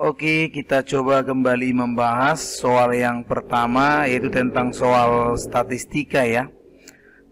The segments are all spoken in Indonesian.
Oke, kita coba kembali membahas soal yang pertama yaitu tentang soal statistika ya.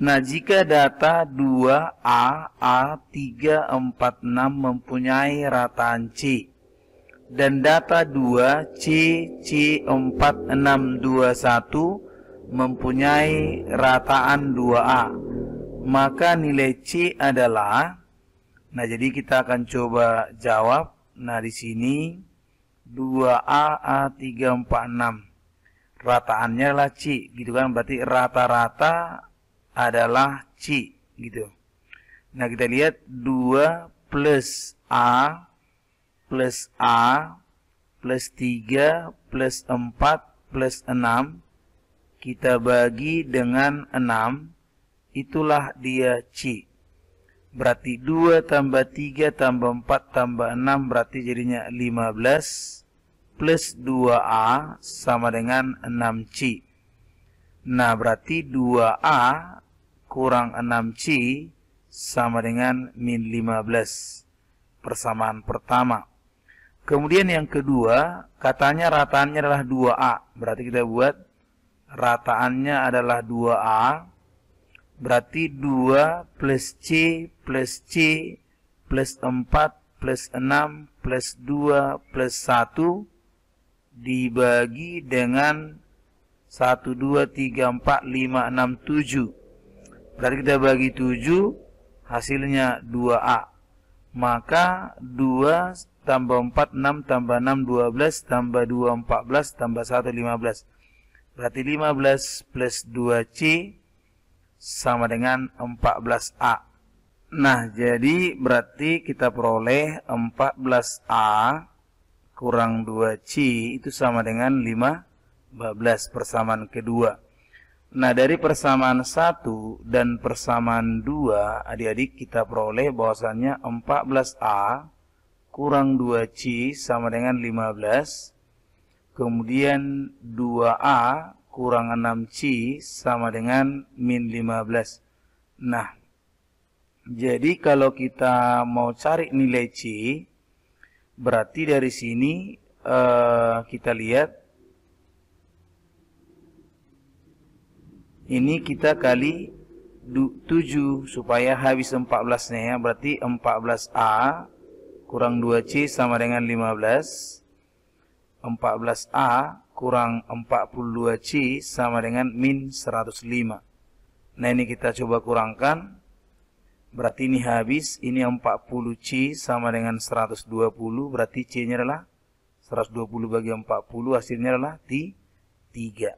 Nah, jika data 2A, A346 mempunyai rataan C dan data 2 C, C4621 mempunyai rataan 2A maka nilai C adalah nah jadi kita akan coba jawab nah di sini 2 a 346 rataannya lah C gitu kan berarti rata-rata adalah C gitu nah kita lihat 2 plus A plus A plus 3 plus 4 plus 6 kita bagi dengan 6 itulah dia C. Berarti 2 tambah 3 tambah 4 tambah 6 berarti jadinya 15 plus 2A sama dengan 6C. Nah berarti 2A kurang 6C sama dengan min 15. Persamaan pertama. Kemudian yang kedua, katanya rataannya adalah 2A. Berarti kita buat rataannya adalah 2A Berarti 2 plus C plus C plus 4 plus 6 plus 2 plus 1 dibagi dengan 1, 2, 3, 4, 5, 6, 7. Berarti kita bagi 7, hasilnya 2A. Maka 2 tambah 4, 6, tambah 6, 12, tambah 2, 14, tambah 1, 15. Berarti 15 plus 2C sama dengan 14A. Nah, jadi berarti kita peroleh 14A kurang 2C itu sama dengan 15 persamaan kedua. Nah, dari persamaan 1 dan persamaan 2, adik-adik kita peroleh bahwasannya 14A kurang 2C sama dengan 15. Kemudian 2A kurang 6 c sama dengan min 15. Nah, jadi kalau kita mau cari nilai C, berarti dari sini uh, kita lihat, ini kita kali 7 supaya habis 14-nya ya, berarti 14A kurang 2C sama dengan 15. 14A kurang 42 C sama dengan min 105. Nah ini kita coba kurangkan. Berarti ini habis, ini 40 C sama dengan 120, berarti C-nya adalah 120 bagi 40, hasilnya adalah 3.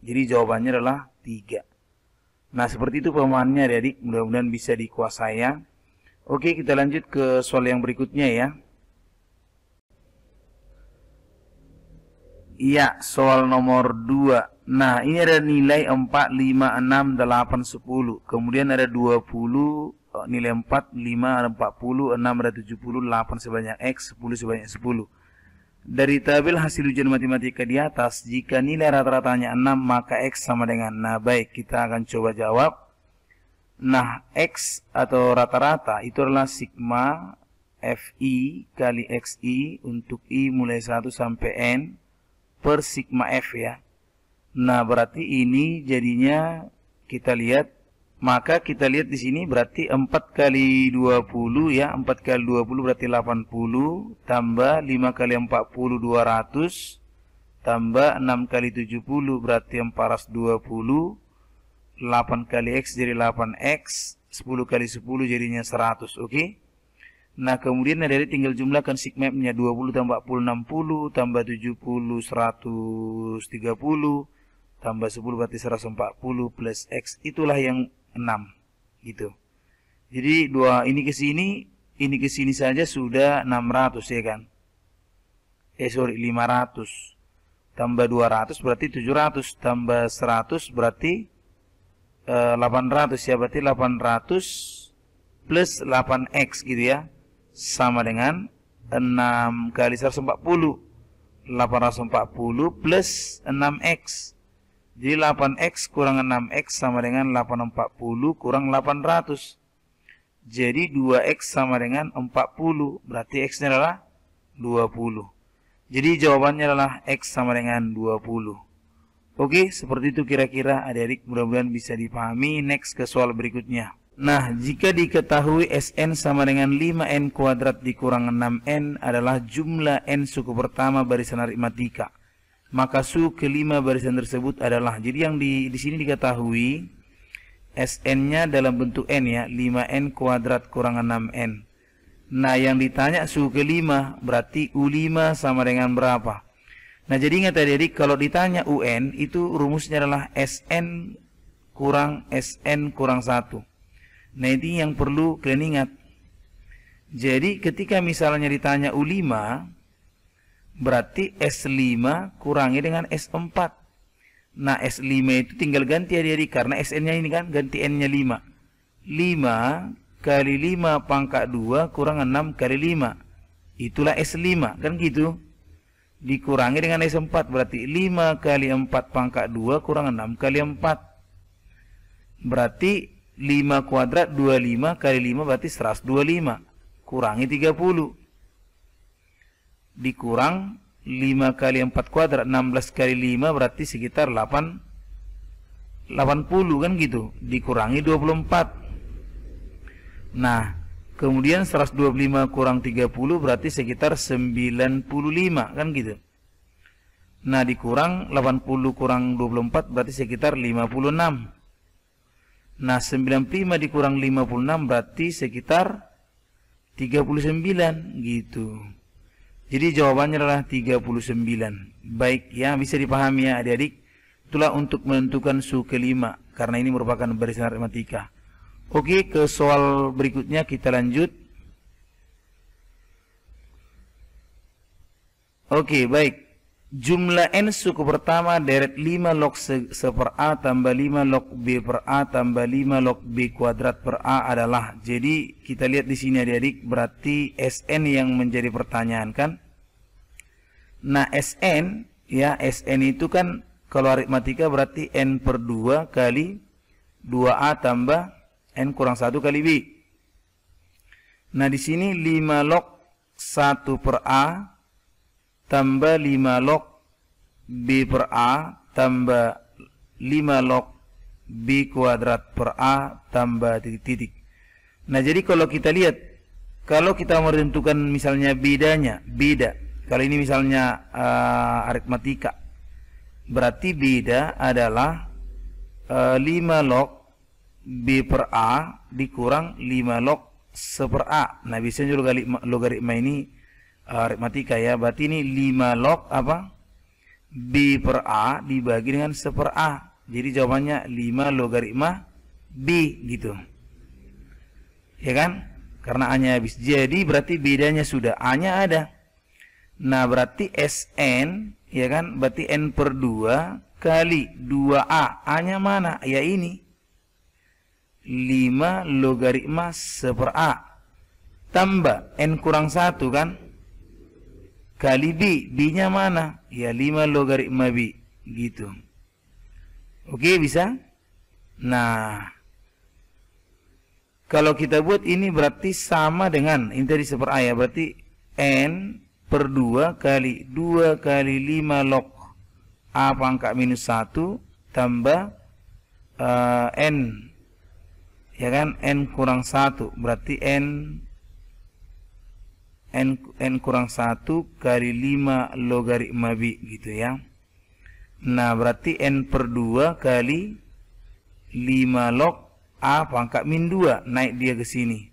Jadi jawabannya adalah 3. Nah seperti itu pemahamannya adik, mudah-mudahan bisa dikuasai ya. Oke kita lanjut ke soal yang berikutnya ya. Iya, soal nomor 2. Nah, ini ada nilai 4, 5, 6, 8, 10. Kemudian ada 20, eh, nilai 4, 5, 40, 6, 70, 8 sebanyak X, 10 sebanyak 10. Dari tabel hasil ujian matematika di atas, jika nilai rata-ratanya 6, maka X sama dengan. Nah, baik, kita akan coba jawab. Nah, X atau rata-rata itu adalah sigma FI kali XI untuk I mulai 1 sampai N per sigma F ya. Nah, berarti ini jadinya kita lihat maka kita lihat di sini berarti 4 kali 20 ya, 4 kali 20 berarti 80 tambah 5 kali 40 200 tambah 6 kali 70 berarti 420 8 kali X jadi 8X 10 kali 10 jadinya 100 oke okay? Nah, kemudian dari tinggal jumlahkan sigmapnya 20 tambah 40 60 tambah 70 130 tambah 10 berarti 140 plus x itulah yang 6 gitu. Jadi dua ini ke sini, ini ke sini saja sudah 600 ya kan. Eh sorry 500 tambah 200 berarti 700 tambah 100 berarti eh, 800 ya berarti 800 plus 8x gitu ya sama dengan 6 kali 140 840 plus 6x jadi 8x kurang 6x sama dengan 840 kurang 800 jadi 2x sama dengan 40 berarti x nya adalah 20 jadi jawabannya adalah x sama dengan 20 oke seperti itu kira-kira adik-adik mudah-mudahan bisa dipahami next ke soal berikutnya Nah, jika diketahui Sn sama dengan 5n kuadrat dikurang 6n adalah jumlah n suku pertama barisan aritmatika. Maka su kelima barisan tersebut adalah jadi yang di di sini diketahui Sn-nya dalam bentuk n ya, 5n kuadrat kurang 6n. Nah, yang ditanya su kelima berarti U5 sama dengan berapa? Nah, jadi ingat ya, jadi kalau ditanya UN itu rumusnya adalah Sn kurang Sn kurang 1. Nah ini yang perlu kalian ingat. Jadi ketika misalnya ditanya U5, berarti S5 kurangi dengan S4. Nah S5 itu tinggal ganti adik-adik karena SN-nya ini kan ganti N-nya 5. 5 kali 5 pangkat 2 kurang 6 kali 5. Itulah S5 kan gitu. Dikurangi dengan S4 berarti 5 kali 4 pangkat 2 kurang 6 kali 4. Berarti 5 kuadrat 25 kali 5 berarti 125 kurangi 30 dikurang 5 kali 4 kuadrat 16 kali 5 berarti sekitar 8 80 kan gitu dikurangi 24 nah kemudian 125 kurang 30 berarti sekitar 95 kan gitu nah dikurang 80 kurang 24 berarti sekitar 56 Nah 95 dikurang 56 berarti sekitar 39 gitu. Jadi jawabannya adalah 39. Baik ya bisa dipahami ya adik-adik. Itulah untuk menentukan suhu kelima karena ini merupakan barisan matematika. Oke ke soal berikutnya kita lanjut. Oke baik jumlah N suku pertama deret 5 log se per A tambah 5 log B per A tambah 5 log B kuadrat per A adalah jadi kita lihat di sini adik-adik berarti SN yang menjadi pertanyaan kan nah SN ya SN itu kan kalau aritmatika berarti N per 2 kali 2A tambah N kurang 1 kali B nah di sini 5 log 1 per A tambah 5 log B per A tambah 5 log B kuadrat per A tambah titik-titik. Nah, jadi kalau kita lihat, kalau kita menentukan misalnya bedanya, beda. Kalau ini misalnya uh, aritmatika, berarti beda adalah uh, 5 log B per A dikurang 5 log 1 per A. Nah, biasanya juga logaritma ini aritmatika ah, ya berarti ini 5 log apa B per A dibagi dengan seper A jadi jawabannya 5 logaritma B gitu ya kan karena A nya habis jadi berarti bedanya sudah A nya ada nah berarti SN ya kan berarti N per 2 kali 2A A nya mana ya ini 5 logaritma seper A tambah N kurang 1 kan kali B. B-nya mana? Ya 5 logaritma B. Gitu. Oke, bisa? Nah. Kalau kita buat ini berarti sama dengan, ini tadi seper A ya, berarti N per 2 kali 2 kali 5 log A pangkat minus 1 tambah uh, N. Ya kan? N kurang 1. Berarti N n, n kurang satu kali lima logaritma b gitu ya. Nah berarti n per dua kali lima log a pangkat min dua naik dia ke sini.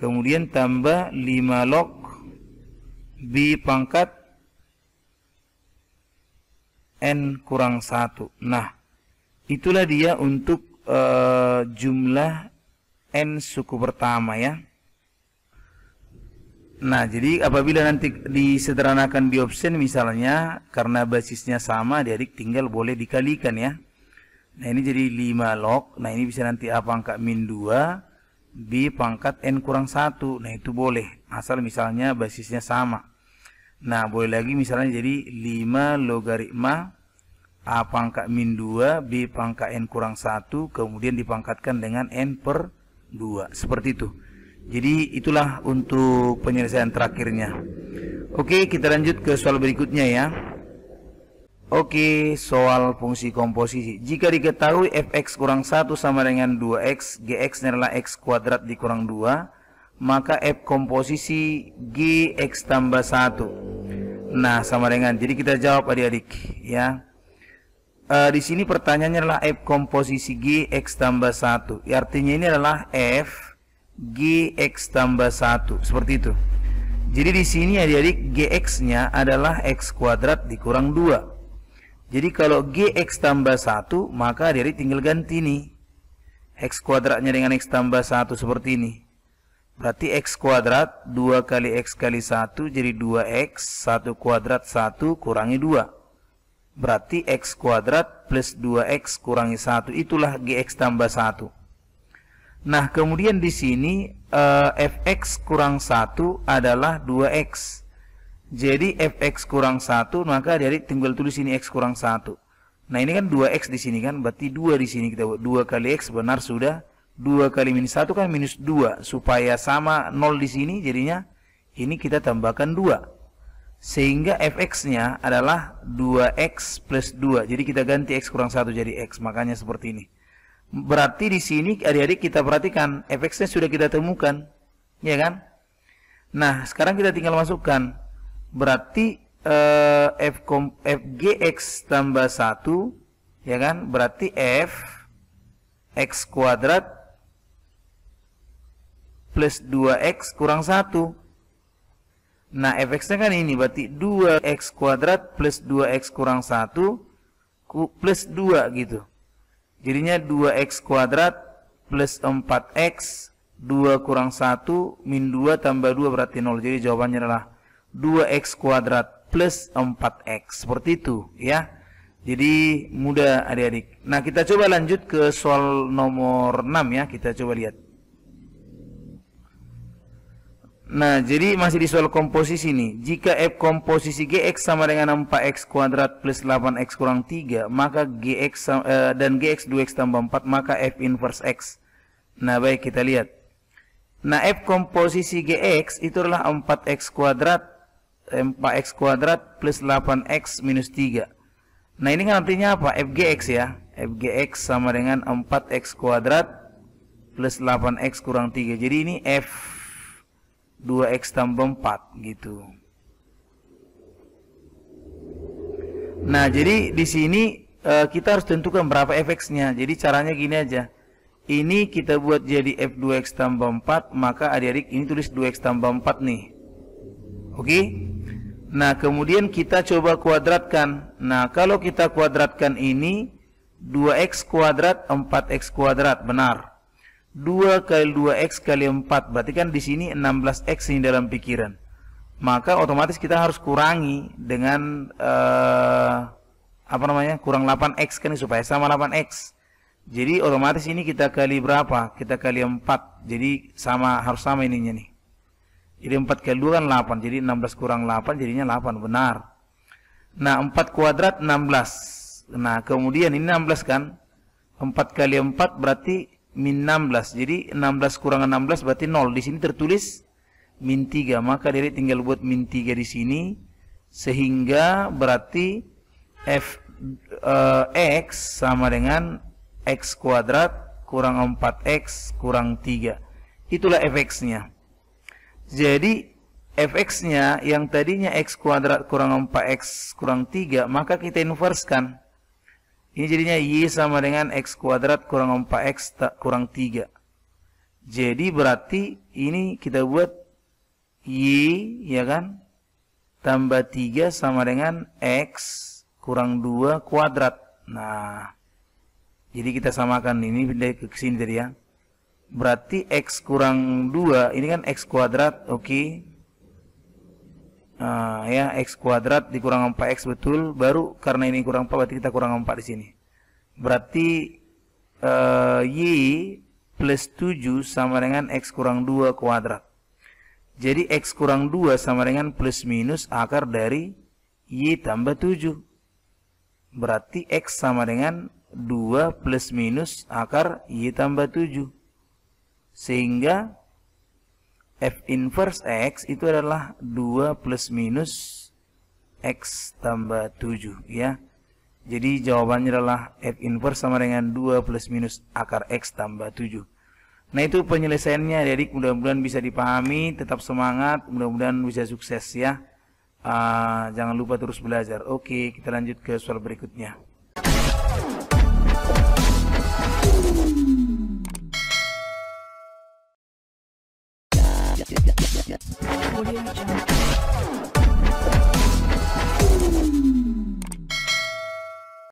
Kemudian tambah lima log b pangkat n kurang satu. Nah itulah dia untuk uh, jumlah n suku pertama ya. Nah, jadi apabila nanti disederhanakan di option misalnya karena basisnya sama jadi tinggal boleh dikalikan ya. Nah, ini jadi 5 log. Nah, ini bisa nanti A pangkat min 2 B pangkat N kurang 1. Nah, itu boleh asal misalnya basisnya sama. Nah, boleh lagi misalnya jadi 5 logaritma A pangkat min 2 B pangkat N kurang 1 kemudian dipangkatkan dengan N per 2. Seperti itu. Jadi itulah untuk penyelesaian terakhirnya. Oke, kita lanjut ke soal berikutnya ya. Oke, soal fungsi komposisi. Jika diketahui fx kurang 1 sama dengan 2x, gx adalah x kuadrat dikurang 2, maka f komposisi gx tambah 1. Nah, sama dengan. Jadi kita jawab adik-adik ya. E, di sini pertanyaannya adalah f komposisi gx tambah 1. Artinya ini adalah f GX tambah 1 seperti itu jadi di sini adik-adik GX-nya adalah X kuadrat dikurang 2 jadi kalau GX tambah 1 maka adik-adik tinggal ganti nih X kuadratnya dengan X tambah 1 seperti ini berarti X kuadrat 2 kali X kali 1 jadi 2X 1 kuadrat 1 kurangi 2 berarti X kuadrat plus 2X kurangi 1 itulah GX tambah 1 Nah, kemudian di sini uh, fx kurang 1 adalah 2x. Jadi fx kurang 1 maka dari tinggal tulis ini x kurang 1. Nah, ini kan 2x di sini kan, berarti 2 di sini kita buat 2 kali x benar sudah 2 kali minus 1 kan minus 2 supaya sama 0 di sini jadinya ini kita tambahkan 2 sehingga fx-nya adalah 2x plus 2 jadi kita ganti x kurang 1 jadi x makanya seperti ini Berarti di sini adik-adik kita perhatikan fx-nya sudah kita temukan, ya kan? Nah, sekarang kita tinggal masukkan. Berarti eh, f fgx tambah 1 ya kan? Berarti f x kuadrat plus 2x kurang 1. Nah, fx-nya kan ini berarti 2x kuadrat plus 2x kurang 1 plus 2 gitu. Jadinya 2x kuadrat plus 4x 2 kurang 1 min 2 tambah 2 berarti 0. Jadi jawabannya adalah 2x kuadrat plus 4x. Seperti itu ya. Jadi mudah adik-adik. Nah kita coba lanjut ke soal nomor 6 ya. Kita coba lihat. Nah, jadi masih di soal komposisi nih. Jika F komposisi GX sama dengan 4X kuadrat plus 8X kurang 3, maka GX uh, eh, dan GX 2X tambah 4, maka F inverse X. Nah, baik kita lihat. Nah, F komposisi GX itu adalah 4X kuadrat 4X kuadrat plus 8X minus 3. Nah, ini kan artinya apa? FGX ya. f FGX sama dengan 4X kuadrat plus 8X kurang 3. Jadi ini F 2x tambah 4 gitu. Nah, jadi di sini eh, kita harus tentukan berapa fx-nya. Jadi caranya gini aja. Ini kita buat jadi f2x tambah 4, maka adik-adik ini tulis 2x tambah 4 nih. Oke? Okay? Nah, kemudian kita coba kuadratkan. Nah, kalau kita kuadratkan ini 2x kuadrat 4x kuadrat, benar. 2 kali 2x kali 4 berarti kan di sini 16x ini dalam pikiran maka otomatis kita harus kurangi dengan uh, apa namanya kurang 8x kan supaya sama 8x jadi otomatis ini kita kali berapa kita kali 4 jadi sama harus sama ininya nih jadi 4 kali 2 kan 8 jadi 16 kurang 8 jadinya 8 benar nah 4 kuadrat 16 nah kemudian ini 16 kan 4 kali 4 berarti min 16. Jadi 16 kurang 16 berarti 0. Di sini tertulis min 3. Maka diri tinggal buat min 3 di sini. Sehingga berarti f uh, x sama dengan x kuadrat kurang 4x kurang 3. Itulah fx-nya. Jadi fx-nya yang tadinya x kuadrat kurang 4x kurang 3 maka kita inverskan ini jadinya Y sama dengan X kuadrat kurang 4X kurang 3. Jadi berarti ini kita buat Y, ya kan? Tambah 3 sama dengan X kurang 2 kuadrat. Nah, jadi kita samakan ini pindah ke sini tadi ya. Berarti X kurang 2, ini kan X kuadrat, oke. Okay Nah, ya x kuadrat dikurang 4x betul, baru karena ini kurang 4 berarti kita kurang 4 di sini. Berarti uh, y plus 7 sama dengan x kurang 2 kuadrat. Jadi x kurang 2 sama dengan plus minus akar dari y tambah 7. Berarti x sama dengan 2 plus minus akar y tambah 7. Sehingga F inverse X itu adalah 2 plus minus X tambah 7 ya. Jadi jawabannya adalah F inverse sama dengan 2 plus minus akar X tambah 7. Nah itu penyelesaiannya Jadi mudah-mudahan bisa dipahami, tetap semangat, mudah-mudahan bisa sukses ya. Uh, jangan lupa terus belajar. Oke, kita lanjut ke soal berikutnya.